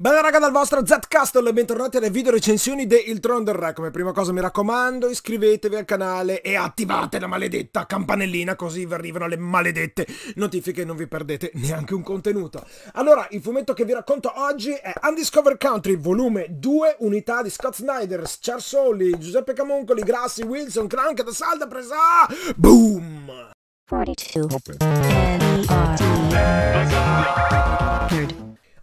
Bella raga dal vostro Zcastle e bentornati alle video recensioni di Il Trono del Re. Come prima cosa mi raccomando iscrivetevi al canale e attivate la maledetta campanellina così vi arrivano le maledette notifiche e non vi perdete neanche un contenuto. Allora, il fumetto che vi racconto oggi è Undiscovered Country, volume 2, unità di Scott Snyder, Soli, Giuseppe Camuncoli, Grassi, Wilson, Crank, Da Salda, Presa, Boom! 42.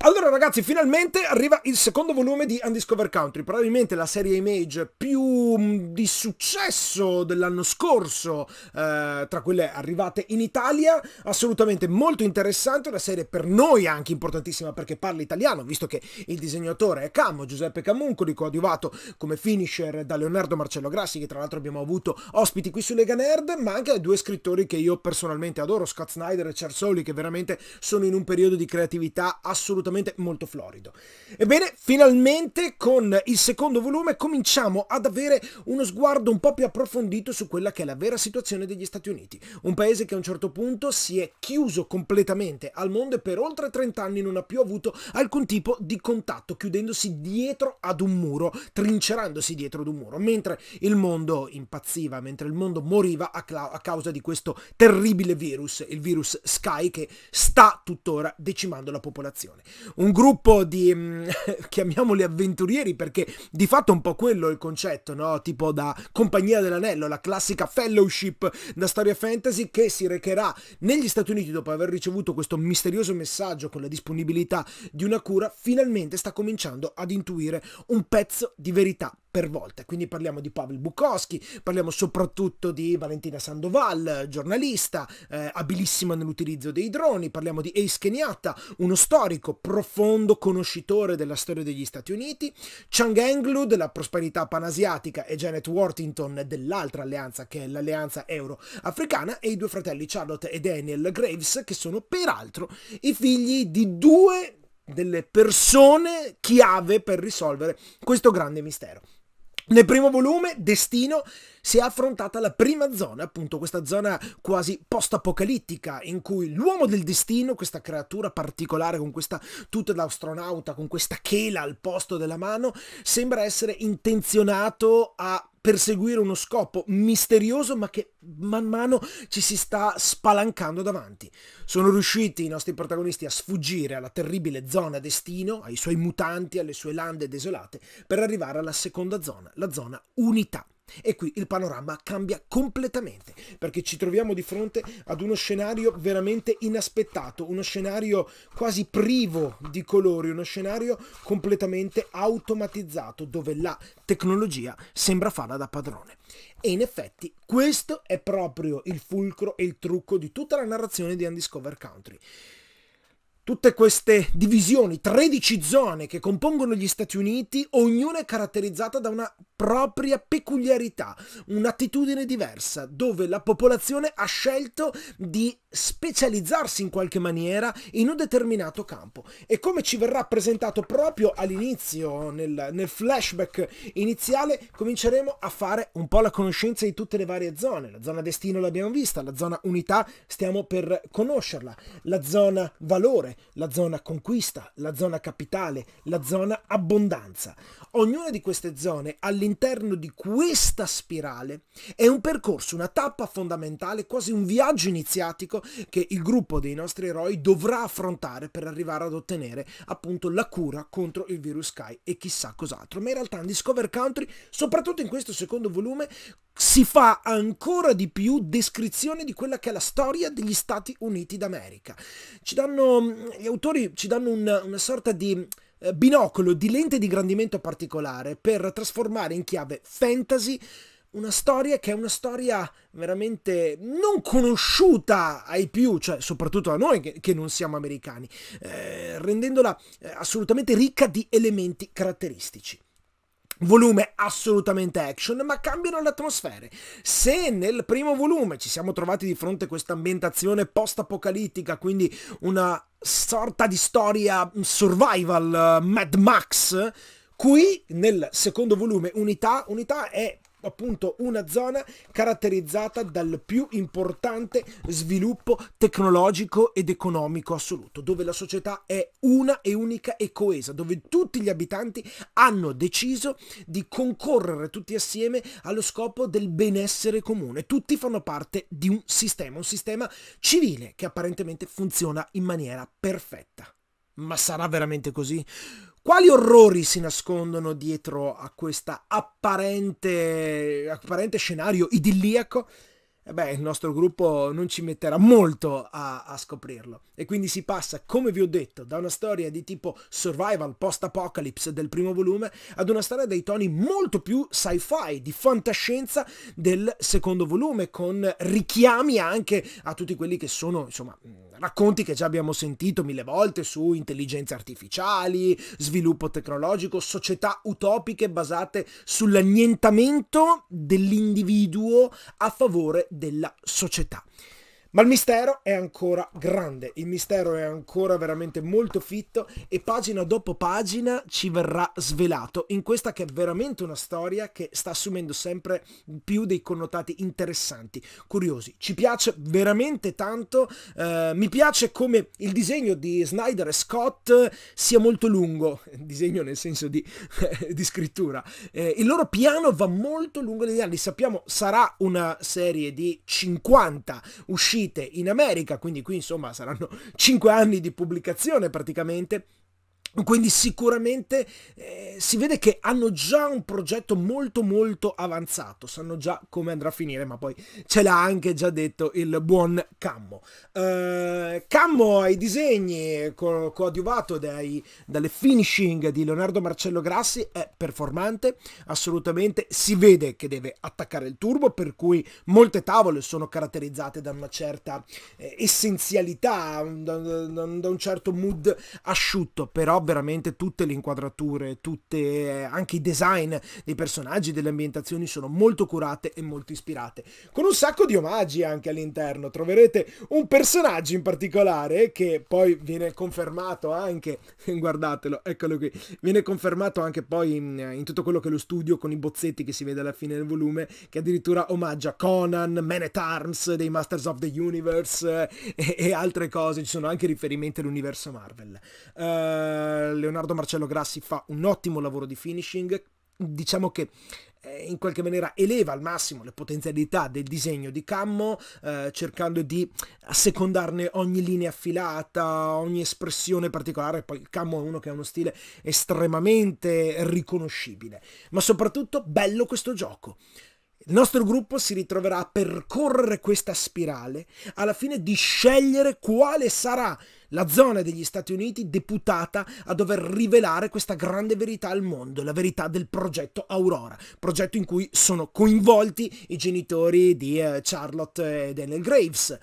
Allora ragazzi, finalmente arriva il secondo volume di Undiscovered Country, probabilmente la serie Image più mm, di successo dell'anno scorso, eh, tra quelle arrivate in Italia, assolutamente molto interessante, una serie per noi anche importantissima perché parla italiano, visto che il disegnatore è Cammo, Giuseppe Camuncoli, coadiuvato come finisher da Leonardo Marcello Grassi, che tra l'altro abbiamo avuto ospiti qui su Lega Nerd, ma anche da due scrittori che io personalmente adoro, Scott Snyder e Cersoli, che veramente sono in un periodo di creatività assolutamente assolutamente molto florido. Ebbene, finalmente con il secondo volume cominciamo ad avere uno sguardo un po' più approfondito su quella che è la vera situazione degli Stati Uniti, un paese che a un certo punto si è chiuso completamente al mondo e per oltre 30 anni non ha più avuto alcun tipo di contatto, chiudendosi dietro ad un muro, trincerandosi dietro ad un muro, mentre il mondo impazziva, mentre il mondo moriva a, a causa di questo terribile virus, il virus Sky che sta tuttora decimando la popolazione un gruppo di, mm, chiamiamoli avventurieri, perché di fatto è un po' quello il concetto, no? Tipo da Compagnia dell'Anello, la classica fellowship da storia fantasy che si recherà negli Stati Uniti dopo aver ricevuto questo misterioso messaggio con la disponibilità di una cura, finalmente sta cominciando ad intuire un pezzo di verità per volta. Quindi parliamo di Pavel Bukowski, parliamo soprattutto di Valentina Sandoval, giornalista, eh, abilissima nell'utilizzo dei droni, parliamo di Ace Kenyatta, uno storico, profondo conoscitore della storia degli Stati Uniti, Chang Englu della prosperità panasiatica e Janet Worthington dell'altra alleanza che è l'alleanza euro-africana e i due fratelli Charlotte e Daniel Graves che sono peraltro i figli di due delle persone chiave per risolvere questo grande mistero. Nel primo volume, Destino, si è affrontata la prima zona, appunto questa zona quasi post-apocalittica, in cui l'uomo del destino, questa creatura particolare con questa tuta da astronauta, con questa chela al posto della mano, sembra essere intenzionato a perseguire uno scopo misterioso ma che man mano ci si sta spalancando davanti. Sono riusciti i nostri protagonisti a sfuggire alla terribile zona destino, ai suoi mutanti, alle sue lande desolate, per arrivare alla seconda zona, la zona unità. E qui il panorama cambia completamente, perché ci troviamo di fronte ad uno scenario veramente inaspettato, uno scenario quasi privo di colori, uno scenario completamente automatizzato, dove la tecnologia sembra farla da padrone. E in effetti questo è proprio il fulcro e il trucco di tutta la narrazione di Undiscover Country tutte queste divisioni, 13 zone che compongono gli Stati Uniti, ognuna è caratterizzata da una propria peculiarità, un'attitudine diversa, dove la popolazione ha scelto di specializzarsi in qualche maniera in un determinato campo. E come ci verrà presentato proprio all'inizio, nel, nel flashback iniziale, cominceremo a fare un po' la conoscenza di tutte le varie zone. La zona destino l'abbiamo vista, la zona unità stiamo per conoscerla, la zona valore, la zona conquista, la zona capitale, la zona abbondanza. Ognuna di queste zone all'interno di questa spirale è un percorso, una tappa fondamentale, quasi un viaggio iniziatico che il gruppo dei nostri eroi dovrà affrontare per arrivare ad ottenere appunto la cura contro il virus Sky e chissà cos'altro. Ma in realtà in Discover Country, soprattutto in questo secondo volume, si fa ancora di più descrizione di quella che è la storia degli Stati Uniti d'America. Ci danno, mm, gli autori ci danno un, una sorta di eh, binocolo, di lente di grandimento particolare per trasformare in chiave fantasy una storia che è una storia veramente non conosciuta ai più, cioè soprattutto a noi che, che non siamo americani, eh, rendendola eh, assolutamente ricca di elementi caratteristici volume assolutamente action, ma cambiano le atmosfere. Se nel primo volume ci siamo trovati di fronte a questa ambientazione post-apocalittica, quindi una sorta di storia survival uh, Mad Max, qui nel secondo volume Unità, Unità è appunto una zona caratterizzata dal più importante sviluppo tecnologico ed economico assoluto, dove la società è una e unica e coesa, dove tutti gli abitanti hanno deciso di concorrere tutti assieme allo scopo del benessere comune. Tutti fanno parte di un sistema, un sistema civile che apparentemente funziona in maniera perfetta. Ma sarà veramente così? Quali orrori si nascondono dietro a questo apparente, apparente, scenario idilliaco? E eh beh, il nostro gruppo non ci metterà molto a, a scoprirlo. E quindi si passa, come vi ho detto, da una storia di tipo survival post-apocalypse del primo volume ad una storia dei toni molto più sci-fi, di fantascienza del secondo volume, con richiami anche a tutti quelli che sono, insomma, Racconti che già abbiamo sentito mille volte su intelligenze artificiali, sviluppo tecnologico, società utopiche basate sull'annientamento dell'individuo a favore della società. Ma il mistero è ancora grande, il mistero è ancora veramente molto fitto e pagina dopo pagina ci verrà svelato in questa che è veramente una storia che sta assumendo sempre più dei connotati interessanti, curiosi. Ci piace veramente tanto, eh, mi piace come il disegno di Snyder e Scott sia molto lungo, disegno nel senso di, di scrittura. Eh, il loro piano va molto lungo negli anni, sappiamo sarà una serie di 50 uscite uscite in America, quindi qui insomma saranno 5 anni di pubblicazione praticamente, quindi sicuramente eh, si vede che hanno già un progetto molto molto avanzato, sanno già come andrà a finire, ma poi ce l'ha anche già detto il buon Cammo. Eh, Cammo ai disegni co- coadiuvato dai, dalle finishing di Leonardo Marcello Grassi è performante, assolutamente si vede che deve attaccare il turbo, per cui molte tavole sono caratterizzate da una certa eh, essenzialità, da, da, da un certo mood asciutto, però veramente tutte le inquadrature, tutte, eh, anche i design dei personaggi, delle ambientazioni sono molto curate e molto ispirate. Con un sacco di omaggi anche all'interno, troverete un personaggio in particolare che poi viene confermato anche, guardatelo, eccolo qui, viene confermato anche poi in, in tutto quello che è lo studio con i bozzetti che si vede alla fine del volume, che addirittura omaggia Conan, Man at Arms, dei Masters of the Universe eh, e, e, altre cose, ci sono anche riferimenti all'universo Marvel. Uh, eh, Leonardo Marcello Grassi fa un ottimo lavoro di finishing, diciamo che eh, in qualche maniera eleva al massimo le potenzialità del disegno di Cammo eh, cercando di assecondarne ogni linea affilata ogni espressione particolare poi Cammo è uno che ha uno stile estremamente riconoscibile ma soprattutto bello questo gioco il nostro gruppo si ritroverà a percorrere questa spirale alla fine di scegliere quale sarà la zona degli Stati Uniti deputata a dover rivelare questa grande verità al mondo, la verità del progetto Aurora, progetto in cui sono coinvolti i genitori di eh, Charlotte e Daniel Graves.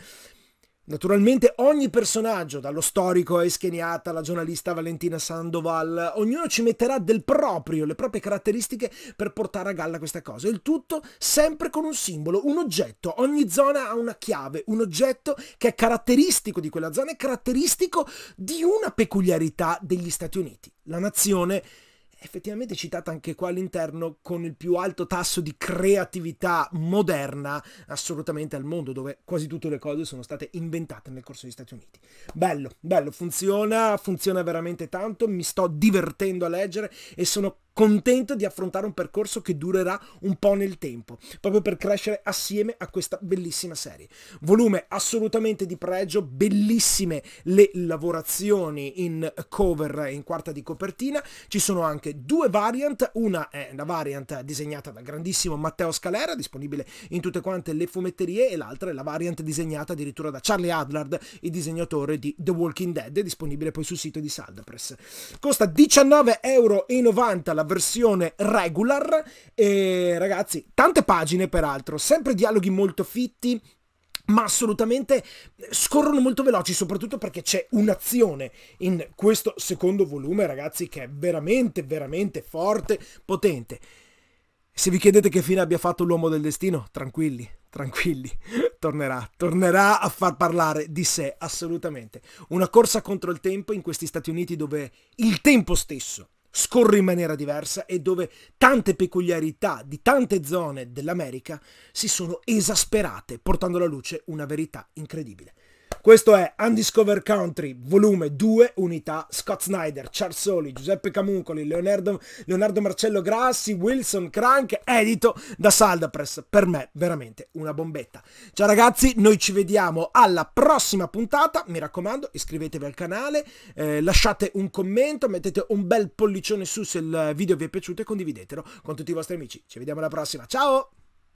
Naturalmente ogni personaggio, dallo storico Escheniata alla giornalista Valentina Sandoval, ognuno ci metterà del proprio, le proprie caratteristiche per portare a galla questa cosa. Il tutto sempre con un simbolo, un oggetto. Ogni zona ha una chiave, un oggetto che è caratteristico di quella zona e caratteristico di una peculiarità degli Stati Uniti. La nazione effettivamente citata anche qua all'interno con il più alto tasso di creatività moderna assolutamente al mondo, dove quasi tutte le cose sono state inventate nel corso degli Stati Uniti. Bello, bello, funziona, funziona veramente tanto, mi sto divertendo a leggere e sono contento di affrontare un percorso che durerà un po' nel tempo, proprio per crescere assieme a questa bellissima serie. Volume assolutamente di pregio, bellissime le lavorazioni in cover in quarta di copertina, ci sono anche due variant, una è la variant disegnata dal grandissimo Matteo Scalera, disponibile in tutte quante le fumetterie, e l'altra è la variant disegnata addirittura da Charlie Adlard, il disegnatore di The Walking Dead, disponibile poi sul sito di Saldapress. Costa 19,90€ la la versione regular. E ragazzi, tante pagine peraltro, sempre dialoghi molto fitti, ma assolutamente scorrono molto veloci, soprattutto perché c'è un'azione in questo secondo volume, ragazzi, che è veramente, veramente forte, potente. Se vi chiedete che fine abbia fatto l'uomo del destino, tranquilli, tranquilli, tornerà, tornerà a far parlare di sé, assolutamente. Una corsa contro il tempo in questi Stati Uniti dove il tempo stesso scorre in maniera diversa e dove tante peculiarità di tante zone dell'America si sono esasperate, portando alla luce una verità incredibile. Questo è Undiscover Country, volume 2, unità Scott Snyder, Charles Soli, Giuseppe Camuncoli, Leonardo, Leonardo Marcello Grassi, Wilson Crank, edito da Saldapress. Per me veramente una bombetta. Ciao ragazzi, noi ci vediamo alla prossima puntata. Mi raccomando, iscrivetevi al canale, eh, lasciate un commento, mettete un bel pollicione su se il video vi è piaciuto e condividetelo con tutti i vostri amici. Ci vediamo alla prossima. Ciao!